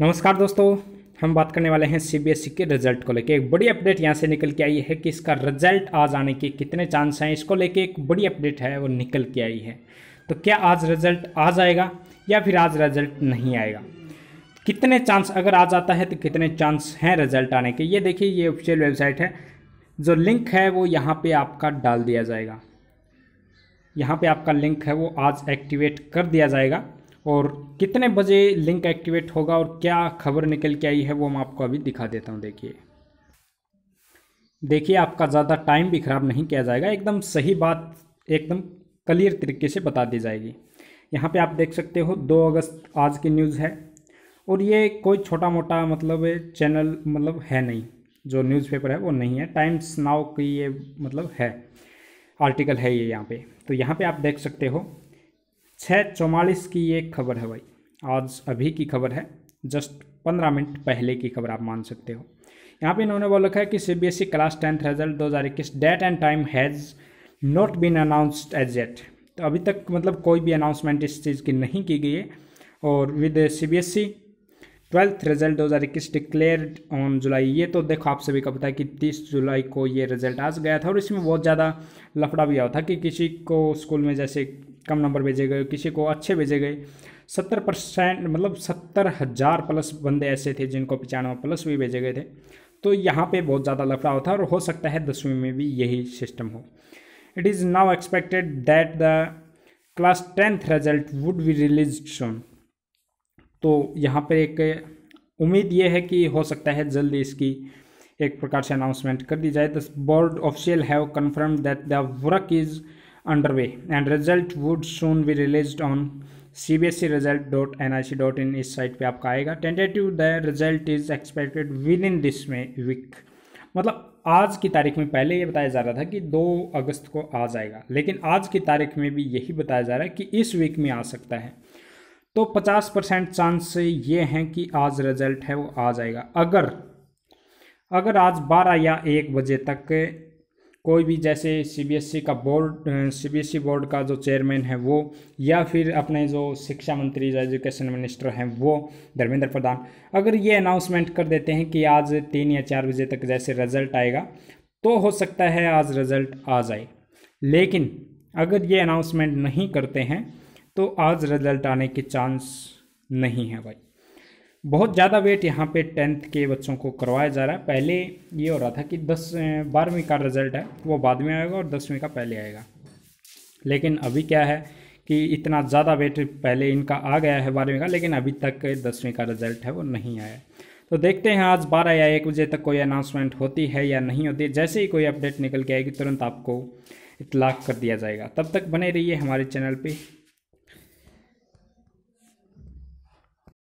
नमस्कार दोस्तों हम बात करने वाले हैं सीबीएसई e के रिजल्ट को लेके एक बड़ी अपडेट यहाँ से निकल के आई है कि इसका रिजल्ट आज आने के कितने चांस हैं इसको लेके एक बड़ी अपडेट है वो निकल के आई है तो क्या आज रिजल्ट आ जाएगा या फिर आज रिजल्ट नहीं आएगा कितने चांस अगर आ जाता है तो कितने चांस हैं रिजल्ट आने के ये देखिए ये ऑफिशियल वेबसाइट है जो लिंक है वो यहाँ पर आपका डाल दिया जाएगा यहाँ पर आपका लिंक है वो आज एक्टिवेट कर दिया जाएगा और कितने बजे लिंक एक्टिवेट होगा और क्या खबर निकल के आई है वो मैं आपको अभी दिखा देता हूँ देखिए देखिए आपका ज़्यादा टाइम भी ख़राब नहीं किया जाएगा एकदम सही बात एकदम क्लियर तरीके से बता दी जाएगी यहाँ पे आप देख सकते हो 2 अगस्त आज की न्यूज़ है और ये कोई छोटा मोटा मतलब चैनल मतलब है नहीं जो न्यूज़पेपर है वो नहीं है टाइम्स नाव की ये मतलब है आर्टिकल है ये यहाँ पे तो यहाँ पे आप देख सकते हो छः चौवालीस की ये खबर है भाई आज अभी की खबर है जस्ट पंद्रह मिनट पहले की खबर आप मान सकते हो यहाँ पे इन्होंने बोल रखा है कि CBSE class tenth result 2021 date and time has not been announced as yet तो अभी तक मतलब कोई भी अनाउंसमेंट इस चीज़ की नहीं की गई है और with C B S C twelfth result दो हज़ार इक्कीस डिक्लेयर्ड ऑन जुलाई ये तो देखो आप सभी का पता है कि तीस जुलाई को ये रिजल्ट आ गया था और इसमें बहुत ज़्यादा लफड़ा भी आया था कि किसी को स्कूल में जैसे कम नंबर भेजे गए किसी को अच्छे भेजे गए सत्तर परसेंट मतलब सत्तर हज़ार प्लस बंदे ऐसे थे जिनको पचानवे प्लस भी भेजे गए थे तो यहाँ पे बहुत ज़्यादा लफड़ाव था और हो सकता है दसवीं में भी यही सिस्टम हो it is now expected that the class tenth result would be release soon तो यहाँ पर एक उम्मीद ये है कि हो सकता है जल्दी इसकी एक प्रकार से अनाउंसमेंट कर दी जाए the board official have confirm that the work is underway and result would soon be released on cbscresult.nic.in इस साइट पे आपका आएगा tentative the result is expected within this में वीक मतलब आज की तारीख में पहले ये बताया जा रहा था कि 2 अगस्त को आ जाएगा लेकिन आज की तारीख में भी यही बताया जा रहा है कि इस वीक में आ सकता है तो 50 परसेंट चांस ये हैं कि आज रिजल्ट है वो आ जाएगा अगर अगर आज 12 या 1 बजे तक कोई भी जैसे सीबीएसई e का बोर्ड सीबीएसई बोर्ड का जो चेयरमैन है वो या फिर अपने जो शिक्षा मंत्री जो एजुकेशन मिनिस्टर हैं वो धर्मेंद्र प्रधान अगर ये अनाउंसमेंट कर देते हैं कि आज तीन या चार बजे तक जैसे रिजल्ट आएगा तो हो सकता है आज रिजल्ट आ जाए लेकिन अगर ये अनाउंसमेंट नहीं करते हैं तो आज रिजल्ट आने के चांस नहीं है भाई बहुत ज़्यादा वेट यहाँ पे टेंथ के बच्चों को करवाया जा रहा है पहले ये हो रहा था कि दस बारहवीं का रिजल्ट है वो बाद में आएगा और दसवीं का पहले आएगा लेकिन अभी क्या है कि इतना ज़्यादा वेट पहले इनका आ गया है बारहवीं का लेकिन अभी तक दसवीं का रिजल्ट है वो नहीं आया तो देखते हैं आज बारह या एक बजे तक कोई अनाउंसमेंट होती है या नहीं होती जैसे ही कोई अपडेट निकल के आएगी तुरंत आपको इतलाक कर दिया जाएगा तब तक बने रहिए हमारे चैनल पर